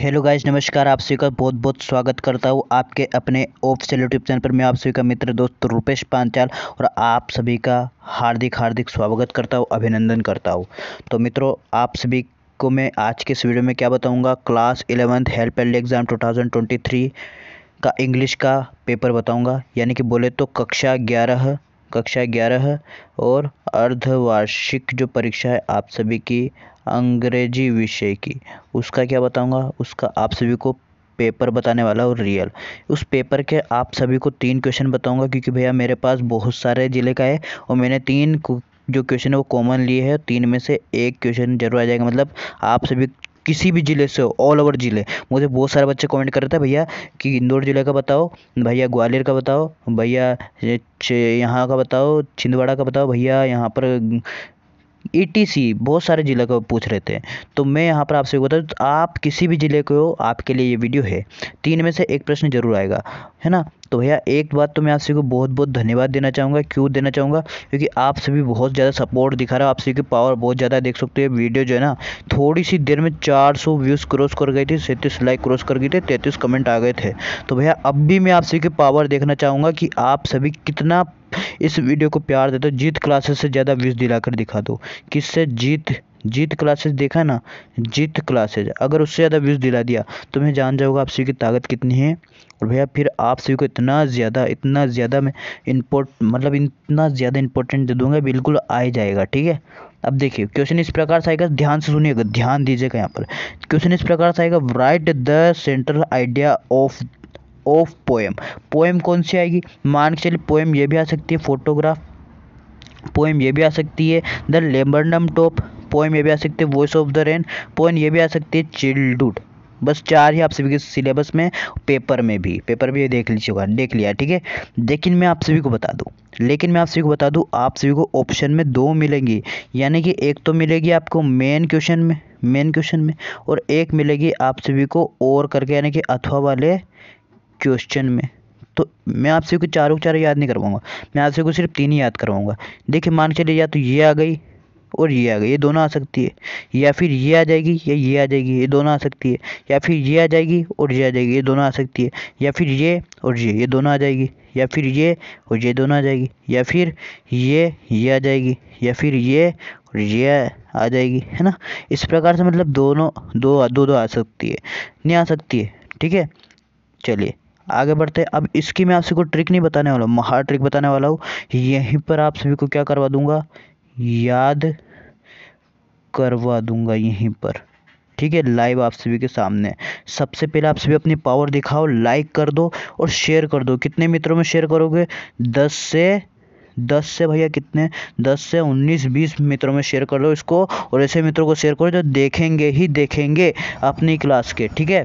hello guys नमस्कार आप सभी का बहुत बहुत स्वागत करता हूँ आपके अपने ऑफिशियल यूट्यूब चैनल पर मैं आप सभी का मित्र दोस्त रुपेश पांचाल और आप सभी का हार्दिक हार्दिक स्वागत करता हूँ अभिनंदन करता हूँ तो मित्रों आप सभी को मैं आज के इस वीडियो में क्या बताऊँगा class eleventh help and exam two का इंग्लिश का पेपर बताऊँगा यानी कि बोले तो कक्षा ग्यारह कक्षा ग्यारह और अर्धवार्षिक जो परीक्षा है आप सभी की अंग्रेजी विषय की उसका क्या बताऊँगा उसका आप सभी को पेपर बताने वाला और रियल उस पेपर के आप सभी को तीन क्वेश्चन बताऊंगा क्योंकि भैया मेरे पास बहुत सारे ज़िले का है और मैंने तीन जो क्वेश्चन है वो कॉमन लिए है तीन में से एक क्वेश्चन जरूर आ जाएगा मतलब आप सभी किसी भी ज़िले से ऑल ओवर ज़िले मुझे बहुत सारे बच्चे कमेंट कर रहे थे भैया कि इंदौर ज़िले का बताओ भैया ग्वालियर का बताओ भैया यहाँ का बताओ छिंदवाड़ा का बताओ भैया यहाँ पर ईटीसी e बहुत सारे ज़िले को पूछ रहे थे तो मैं यहाँ पर आपसे बता दूँ तो आप किसी भी ज़िले को आपके लिए ये वीडियो है तीन में से एक प्रश्न ज़रूर आएगा है ना तो भैया एक बात तो मैं आप सभी को बहुत बहुत धन्यवाद देना चाहूँगा क्यों देना चाहूँगा क्योंकि आप सभी बहुत ज़्यादा सपोर्ट दिखा रहा हो आप सभी की पावर बहुत ज़्यादा देख सकते हो वीडियो जो है ना थोड़ी सी देर में 400 व्यूज़ क्रॉस कर गई थी सैंतीस लाइक क्रॉस कर गई थी तैंतीस कमेंट आ गए थे तो भैया अब भी मैं आप सभी की पावर देखना चाहूँगा कि आप सभी कितना इस वीडियो को प्यार दे दो जीत क्लासेस से ज़्यादा व्यूज़ दिलाकर दिखा दो किससे जीत जीत क्लासेस देखा ना जीत क्लासेस अगर उससे ज़्यादा व्यूज़ दिला दिया तो मैं जान जाऊँगा आप सभी की ताकत कितनी है और भैया फिर आप सभी को इतना ज़्यादा इतना ज़्यादा मैं इम्पोर्ट मतलब इतना ज़्यादा इंपॉर्टेंट दे दूँगा बिल्कुल आ ही जाएगा ठीक है अब देखिए क्वेश्चन इस प्रकार से आएगा ध्यान से सुनिएगा ध्यान दीजिएगा यहाँ पर क्वेश्चन इस प्रकार से आएगा right the central idea of of poem poem कौन सी आएगी मान के चलिए पोएम ये भी आ सकती है फोटोग्राफ पोएम ये भी आ सकती है द लेबरडम टॉप पोएम ये भी आ सकती है voice of the rain poem ये भी आ सकती है चिल्डुड बस चार ही आप सभी के सिलेबस में पेपर में भी पेपर भी देख लीजिए होगा देख लिया ठीक है लेकिन मैं आप सभी को बता दूँ लेकिन मैं आप सभी को बता दूँ आप सभी को ऑप्शन में दो मिलेंगी यानी कि एक तो मिलेगी आपको मेन क्वेश्चन में मेन क्वेश्चन में और एक मिलेगी आप सभी को और करके यानी कि अथवा वाले क्वेश्चन में तो मैं आपसे कोई चारों चार याद नहीं करवाऊंगा मैं आपसे को सिर्फ तीन ही याद करवाऊंगा देखिए मान चलिए या तो ये आ गई और ये आ गई ये दोनों आ सकती है या फिर ये आ जाएगी या ये आ जाएगी ये दोनों आ सकती है या फिर ये आ जाएगी और ये आ जाएगी ये दोनों आ सकती है या फिर ये और ये ये दोनों आ जाएगी या फिर ये और ये दोनों आ जाएगी या फिर ये ये आ जाएगी या फिर ये और ये आ जाएगी है ना इस प्रकार से मतलब दोनों दो दो दो आ सकती है नहीं आ सकती है ठीक है चलिए आगे बढ़ते अब इसकी मैं आप को ट्रिक नहीं बताने वाला हूँ महार ट्रिक बताने वाला हूँ यहीं पर आप सभी को क्या करवा दूंगा याद करवा दूंगा यहीं पर ठीक है लाइव आप सभी के सामने सबसे पहले आप सभी अपनी पावर दिखाओ लाइक कर दो और शेयर कर दो कितने मित्रों में शेयर करोगे दस से दस से भैया कितने दस से उन्नीस बीस मित्रों में शेयर कर लो इसको और ऐसे मित्रों को शेयर करो जो देखेंगे ही देखेंगे अपनी क्लास के ठीक है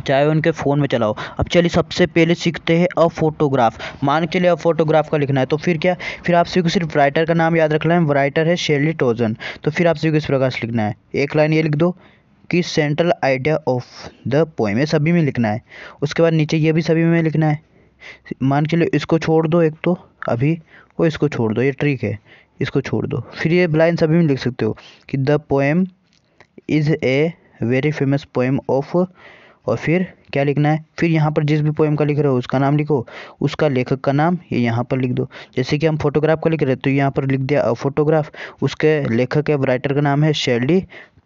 चाहे उनके फ़ोन में चलाओ अब चलिए सबसे पहले सीखते हैं अ फोटोग्राफ मान के चलिए अब फोटोग्राफ का लिखना है तो फिर क्या फिर आप सीखो सिर्फ राइटर का नाम याद रखना है राइटर है शेरली टोजन तो फिर आप सीखो इस प्रकार से लिखना है एक लाइन ये लिख दो कि central idea of the poem ये सभी में लिखना है उसके बाद नीचे ये भी सभी में लिखना है मान के लिए इसको छोड़ दो एक तो अभी और इसको छोड़ दो ये ट्रिक है इसको छोड़ दो फिर ये लाइन सभी में लिख सकते हो कि the poem is a very famous poem of और फिर क्या लिखना है फिर यहाँ पर जिस भी पोएम का लिख रहे हो उसका नाम लिखो उसका लेखक का नाम ये यहाँ पर लिख दो जैसे कि हम फोटोग्राफ का लिख रहे हैं तो यहाँ पर लिख दिया फोटोग्राफ उसके लेखक या राइटर का नाम है शेल्डी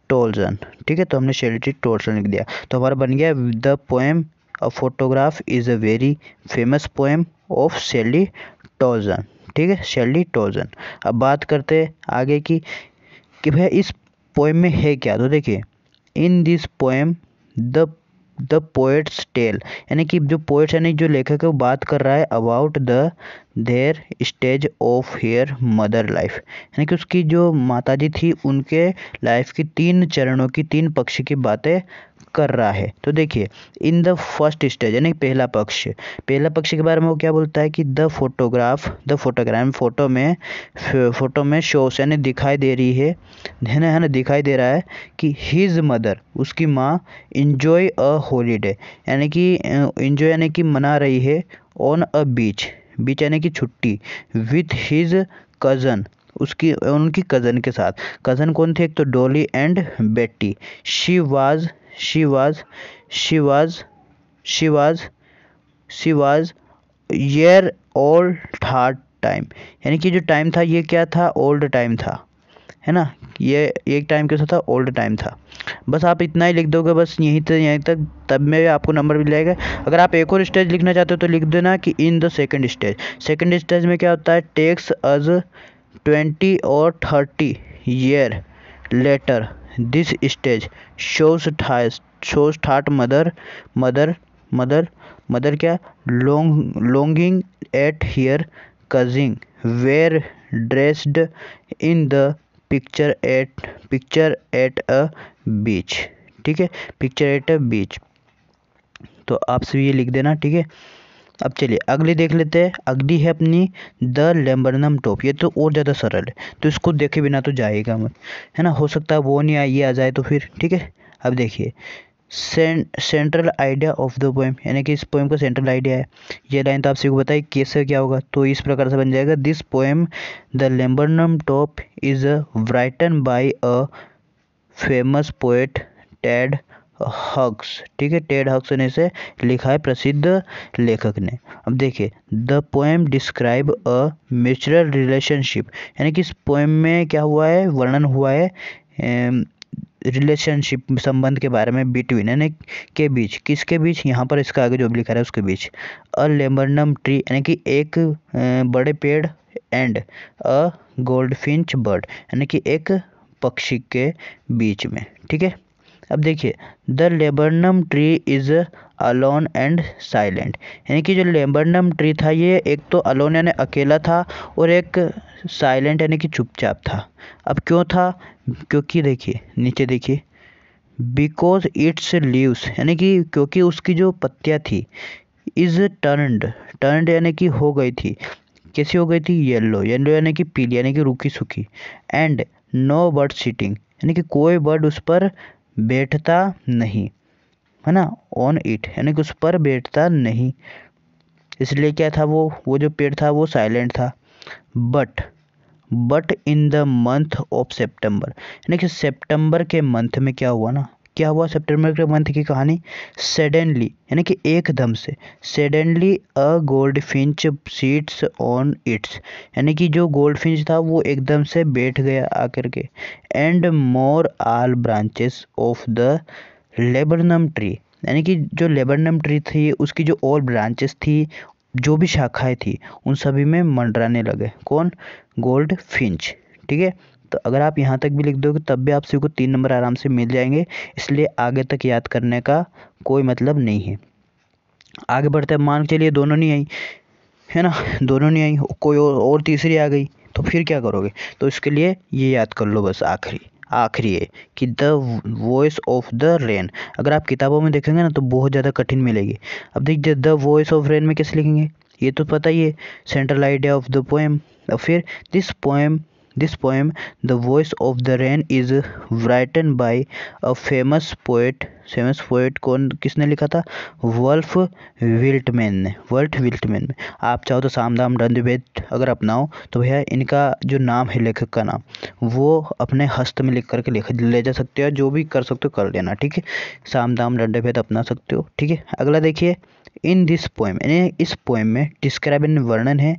टोल्सन ठीक है तो हमने शेल्डी टोल्सन लिख दिया तो हमारा बन गया the poem a photograph is a very famous poem of Shirley Toulson ठीक है शेल्डी टोल्सन अब बात करते आगे की कि भैया इस पोएम में है क्या तो देखिए in this poem the the poet's tell यानी कि जो पोएट्स यानी जो लेखक है वो बात कर रहा है about the their stage of her mother life यानी कि उसकी जो माताजी थी उनके लाइफ की तीन चरणों की तीन पक्ष की बातें कर रहा है तो देखिए इन द फर्स्ट स्टेज यानी पहला पक्ष पहला पक्ष के बारे में वो क्या बोलता है कि the photograph the photogram photo में फोटो में शोस यानी दिखाई दे रही है है ना है ना दिखाई दे रहा है कि हिज मदर उसकी माँ इन्जॉय अ हॉलीडे यानी कि इन्जॉय यानी कि मना रही है ऑन अ बीच बीच यानी कि छुट्टी विथ हिज कज़न उसकी उनकी कज़न के साथ कज़न कौन थे एक तो Dolly and Betty she was she was she was she was she was year old hard time यानी कि जो टाइम था ये क्या था ओल्ड टाइम था है ना ये एक टाइम कैसा था ओल्ड टाइम था बस आप इतना ही लिख दोगे बस यहीं तक यहीं तक तब में आपको नंबर मिल जाएगा अगर आप एक और स्टेज लिखना चाहते हो तो लिख देना कि in the second stage second stage में क्या होता है टेक्स अज ट्वेंटी और thirty year later this stage shows shows that mother mother mother mother क्या long longing at her cousins were dressed in the picture at picture at a beach ठीक है picture at a बीच तो आप सभी ये लिख देना ठीक है अब चलिए अगली देख लेते हैं अगली है अपनी द लेम्बरनम टॉप ये तो और ज़्यादा सरल है तो इसको देखे बिना तो जाएगा मत है ना हो सकता है वो नहीं आए ये आ जाए तो फिर ठीक है अब देखिए central idea of the poem यानी कि इस पोएम का सेंट्रल आइडिया है ये लाइन तो आप सभी को बताए कैसे क्या होगा तो इस प्रकार से बन जाएगा this poem the laburnum top is written by a famous poet Ted Hughes ठीक है टेड हक्स ने इसे लिखा है प्रसिद्ध लेखक ने अब देखिए the poem describe a mutual relationship यानी कि इस पोएम में क्या हुआ है वर्णन हुआ है रिलेशनशिप संबंध के बारे में बिटवीन यानी के बीच किसके बीच यहाँ पर इसका आगे जो लिखा है उसके बीच अ लेमरनम ट्री यानी कि एक बड़े पेड़ and a goldfinch bird यानी कि एक पक्षी के बीच में ठीक है अब देखिए the laburnum tree is alone and silent यानी कि जो लेबरनम ट्री था ये एक तो अलोन यानी अकेला था और एक साइलेंट यानी कि चुपचाप था अब क्यों था क्योंकि देखिए नीचे देखिए बिकॉज इट्स लीव्स यानी कि क्योंकि उसकी जो पत्तियाँ थी इज़ टर्नड टर्नड यानी कि हो गई थी कैसी हो गई थी येल्लो येल्लो यानी कि पीली यानी कि रूखी सूखी एंड नो बर्ड सीटिंग यानी कि कोई बर्ड उस पर बैठता नहीं है ना ऑन इट यानी कि उस पर बैठता नहीं इसलिए क्या था वो वो जो पेड़ था वो साइलेंट था but but in the month of September यानी कि सेप्टेम्बर के मंथ में क्या हुआ ना क्या हुआ सितंबर के मंथ की कहानी सडनली यानी कि एकदम से suddenly a goldfinch sits on its यानी कि जो गोल्ड फिंच था वो एकदम से बैठ गया आकर के and more all branches of the laburnum tree यानी कि जो लेबरनम ट्री थी उसकी जो और ब्रांचेस थी जो भी शाखाएं थी उन सभी में मंडराने लगे कौन गोल्ड फिंच ठीक है तो अगर आप यहाँ तक भी लिख दोगे तब भी आपसे को तीन नंबर आराम से मिल जाएंगे इसलिए आगे तक याद करने का कोई मतलब नहीं है आगे बढ़ते हैं मान के चलिए दोनों नहीं आई है ना दोनों नहीं आई कोई और, और तीसरी आ गई तो फिर क्या करोगे तो इसके लिए ये याद कर लो बस आखिरी आखिरी है कि the voice of the rain अगर आप किताबों में देखेंगे ना तो बहुत ज़्यादा कठिन मिलेगी अब देखिए द वॉइस ऑफ रेन में कैसे लिखेंगे ये तो पता ही है central idea of the poem और फिर this poem this poem the voice of the rain is written by a famous poet famous poet कौन किसने लिखा था वर्ल्फ विल्टमैन ने वर्ल्ट विल्टमैन ने आप चाहो तो सामदाम दंडभेद अगर अपनाओ तो भैया इनका जो नाम है लेखक का नाम वो अपने हस्त में लिख करके लिख ले जा सकते हो जो भी कर सकते हो कर लेना ठीक है सामदाम दंडभेद अपना सकते हो ठीक है अगला देखिए इन दिस पोएम यानी इस पोएम में डिस्क्राइब इन वर्णन है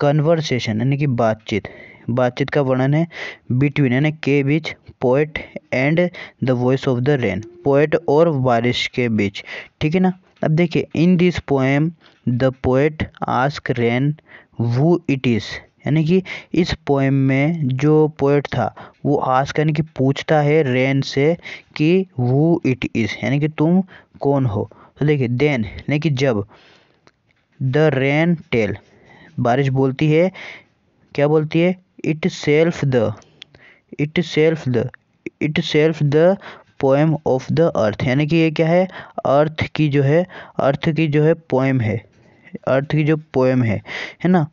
कन्वर्सेशन यानी कि बातचीत बातचीत का वर्णन है बिटवीन यानी के बीच poet and the voice of the rain poet और बारिश के बीच ठीक है ना अब देखिए in this poem the poet ask rain who it is यानी कि इस पोएम में जो पोएट था वो आस्क यानी कि पूछता है रेन से कि वो इट इज़ यानी कि तुम कौन हो तो देखिए देन यानी कि जब द रेन टेल बारिश बोलती है क्या बोलती है itself the itself the itself the poem of the earth यानी कि ये क्या है अर्थ की जो है अर्थ की जो है पोएम है अर्थ की जो पोएम है है ना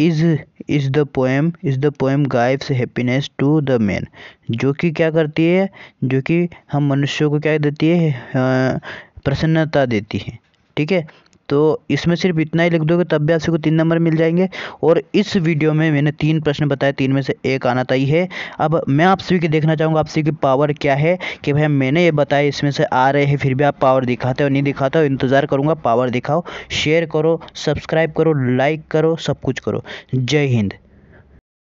is is the poem is the poem gives happiness to the man जो कि क्या करती है जो कि हम मनुष्यों को क्या देती है हाँ, प्रसन्नता देती है ठीक है तो इसमें सिर्फ इतना ही लिख दोगे तब भी आपसे को तीन नंबर मिल जाएंगे और इस वीडियो में मैंने तीन प्रश्न बताए तीन में से एक आना तय है अब मैं आप सभी के देखना चाहूँगा आप सभी की पावर क्या है कि भैया मैंने ये बताया इसमें से आ रहे हैं फिर भी आप पावर दिखाते हो नहीं दिखाते हो इंतज़ार करूँगा पावर दिखाओ शेयर करो सब्सक्राइब करो लाइक करो सब कुछ करो जय हिंद